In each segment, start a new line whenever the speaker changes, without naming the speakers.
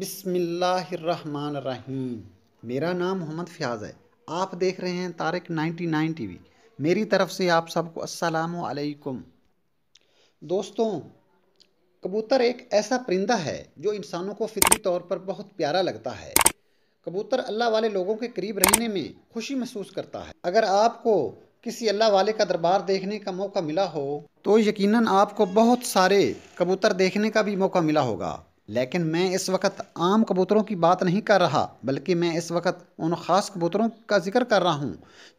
بسم اللہ الرحمن الرحیم میرا نام محمد فیاض ہے آپ دیکھ رہے ہیں تارک نائنٹی نائن ٹی وی میری طرف سے آپ سب کو السلام علیکم دوستوں کبوتر ایک ایسا پرندہ ہے جو انسانوں کو فطری طور پر بہت پیارا لگتا ہے کبوتر اللہ والے لوگوں کے قریب رہنے میں خوشی محسوس کرتا ہے اگر آپ کو کسی اللہ والے کا دربار دیکھنے کا موقع ملا ہو تو یقیناً آپ کو بہت سارے کبوتر دیکھنے کا بھی موقع ملا ہوگا لیکن میں اس وقت عام کبوتروں کی بات نہیں کر رہا بلکہ میں اس وقت ان خاص کبوتروں کا ذکر کر رہا ہوں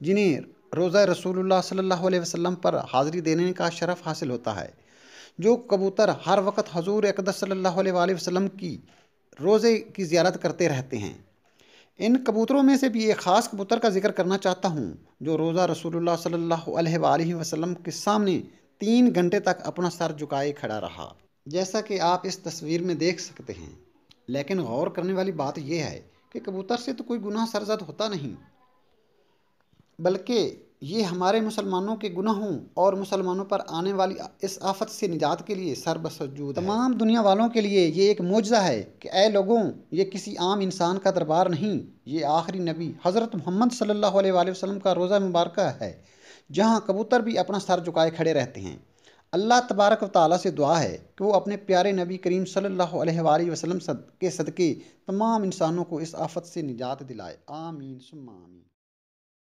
جنہیں روزہ رسول اللہ صلی اللہ علیہ وسلم پر حاضری دینے کا شرف حاصل ہوتا ہے جو کبوتر ہر وقت حضور صلی اللہ علیہ وسلم کی روزے کی زیارت کرتے رہتے ہیں ان کبوتروں میں سے بھی ایک خاص کبوتر کا ذکر کرنا چاہتا ہوں جو روزہ رسول اللہ صلی اللہ علیہ وسلم کے سامنے تین گھنٹے تک اپنا سر جھکائے کھڑا رہا جیسا کہ آپ اس تصویر میں دیکھ سکتے ہیں لیکن غور کرنے والی بات یہ ہے کہ کبوتر سے تو کوئی گناہ سرزد ہوتا نہیں بلکہ یہ ہمارے مسلمانوں کے گناہوں اور مسلمانوں پر آنے والی اس آفت سے نجات کے لیے سر بسجود تمام دنیا والوں کے لیے یہ ایک موجزہ ہے کہ اے لوگوں یہ کسی عام انسان کا دربار نہیں یہ آخری نبی حضرت محمد صلی اللہ علیہ وآلہ وسلم کا روزہ مبارکہ ہے جہاں کبوتر بھی اپنا سر جھکائے کھڑے رہتے ہیں اللہ تبارک و تعالیٰ سے دعا ہے کہ وہ اپنے پیارے نبی کریم صلی اللہ علیہ وآلہ وسلم کے صدقے تمام انسانوں کو اس آفت سے نجات دلائے آمین آمین